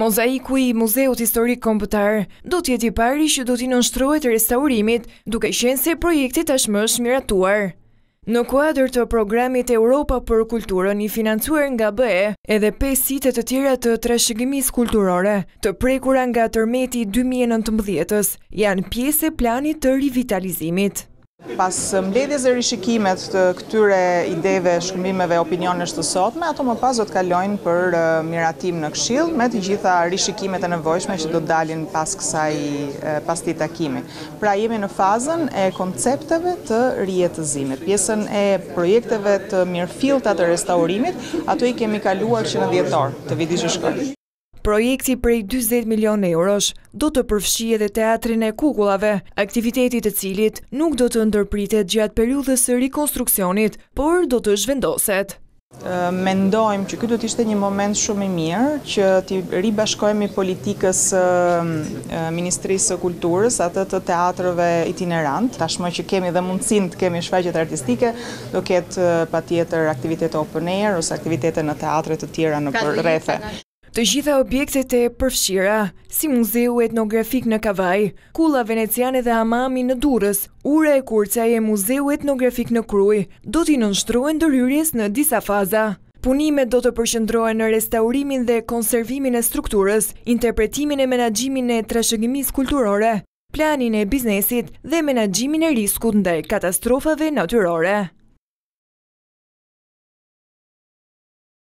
Mozaiku i Muzeut Historik Kombëtar do tjetë i pari që do t'i nënshtrojt e restaurimit duke shenë se projekti tashmë është miratuar. Në kuadrë të programit Europa për kulturën i financuar nga BE edhe 5 sitet të tjera të trashëgjimis kulturore të prekura nga tërmeti 2019-ës janë pjese planit të rivitalizimit. Pas mbledhjes e rishikimet të këtyre ideve, shkëmbimeve, opinionës të sotme, ato më pas do të kalojnë për miratim në këshill, me të gjitha rishikimet e nevojshme që do të dalin pas kësaj, pas të takimi. Pra jemi në fazën e koncepteve të rjetëzimit, pjesën e projekteve të mirëfilta të restaurimit, ato i kemi kaluar që në djetor të vidi që shkojnë projekti prej 20 milion eurosh do të përfshi edhe teatrin e kukullave, aktivitetit e cilit nuk do të ndërpritet gjatë periudhës e rekonstruksionit, por do të zhvendoset. Mendojmë që këtë të ishte një moment shumë i mirë që të ribashkojmë i politikës Ministrisë Kulturës atë të teatrëve itinerant. Tashmë që kemi dhe mundësin të kemi shfaqet artistike, do ketë pa tjetër aktivitet open air ose aktivitet në teatrët të tjera në përrethe. Të gjitha objektet e përfshira, si muzeu etnografik në Kavaj, kula veneciane dhe hamami në Durës, ura e kurca e muzeu etnografik në Kruj, do t'i nënshtruen dërhyrjes në disa faza. Punimet do të përshëndrojë në restaurimin dhe konservimin e strukturës, interpretimin e menagjimin e trashëgjimis kulturore, planin e biznesit dhe menagjimin e riskut ndaj katastrofave natyrore.